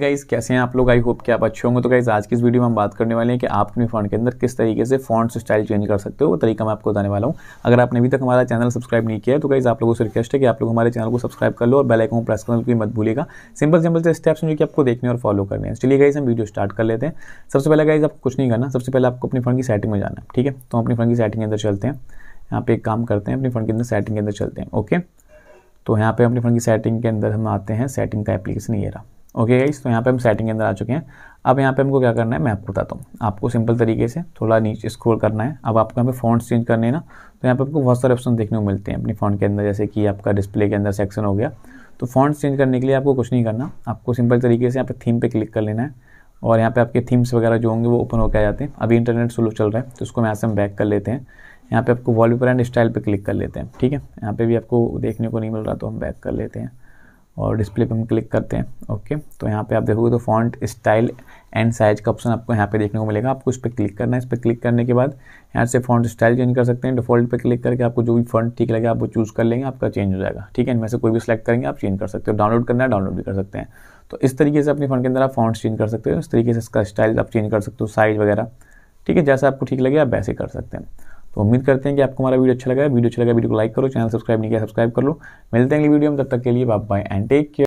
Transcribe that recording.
guys कैसे हैं आप लोग आई होप कि आप अच्छे होंगे तो गाइज आज की इस वीडियो में हम बात करने वाले हैं कि आप अपने फ़ोन के अंदर किस तरीके से फॉन्ट स्टाइल चेंज कर सकते हो वो तरीका मैं आपको बताने वाला हूँ अगर आपने अभी तक हमारा चैनल सब्सक्राइब नहीं किया है तो गाइज आप लोगों से रिक्वेस्ट है कि आप लोग हमारे चैनल को सब्सक्राइब कर लो और बेलाइक को प्रेस करने की मत भूलेगा सिंपल सिंपल से स्टेप्स जो कि आपको देखने और फॉलो करने हैं चलिए गाइज हम वीडियो स्टार्ट कर लेते हैं सबसे पहले गाइज आपको कुछ नहीं करना सबसे पहले आपको अपने फोन की सेटिंग में जाना है ठीक है तो अपने फोन की सेटिंग के अंदर चलते हैं यहाँ पे एक काम करते हैं अपने फोन के अंदर सेटिंग के अंदर चलते हैं ओके तो यहाँ पे अपने फोन की सेटिंग के अंदर हम आते हैं सेटिंग का एप्लीकेशन ये रहा ओके गाइस तो यहाँ पे हम सेटिंग के अंदर आ चुके हैं अब यहाँ पे हमको क्या करना है मैं आपको बताता हूँ आपको सिंपल तरीके से थोड़ा नीचे स्क्रॉल करना है अब आपको यहाँ पे फॉन्ट्स चेंज करने हैं ना तो यहाँ पे आपको बहुत सारे ऑप्शन देखने को मिलते हैं अपने फॉन्ट के अंदर जैसे कि आपका डिस्प्ले के अंदर सेक्शन हो गया तो फॉन्ट्स चेंज करने के लिए आपको कुछ नहीं करना आपको सिंपल तरीके से यहाँ पर थीम पर क्लिक कर लेना है और यहाँ पर आपके थीम्स वगैरह जो होंगे वो ओपन होकर आ जाते हैं अभी इंटरनेट स्लो चल रहा है तो उसको यहाँ से हम बैक कर लेते हैं यहाँ पर आपको वॉलपेपर एंड स्टाइल पर क्लिक कर लेते हैं ठीक है यहाँ पर भी आपको देखने को नहीं मिल रहा तो हम बैक कर लेते हैं और डिस्प्ले पे हम क्लिक करते हैं ओके तो यहाँ पे आप देखोगे तो फॉन्ट स्टाइल एंड साइज का ऑप्शन आपको यहाँ पे देखने को मिलेगा आपको इस पर क्लिक करना है इस पर क्लिक करने के बाद यहाँ से फॉन्ट स्टाइल चेंज कर सकते हैं डिफॉल्ट पे क्लिक करके आपको जो भी फॉन्ट ठीक लगे आप वो चूज़ कर लेंगे आपका चेंज हो जाएगा ठीक है इनमें से कोई भी सिलेक्ट करेंगे आप चेंज कर सकते हो डाउनलोड करना है डाउनलोड भी कर सकते हैं तो इस तरीके से अपने फंड के अंदर आप फॉन्ट चेंज कर सकते हो इस तरीके से इसका स्टाइल आप चेंज कर सकते हो साइज़ वगैरह ठीक है जैसा आपको ठीक लगे आप वैसे कर सकते हैं तो उम्मीद करते हैं कि आपको हमारा वीडियो अच्छा लगा वीडियो अच्छा लगा वीडियो को लाइक करो चैनल सब्सक्राइब नहीं किया सब्सक्राइब कर लो मिलते हैं अगली वीडियो में तब तक के लिए bye bye and take care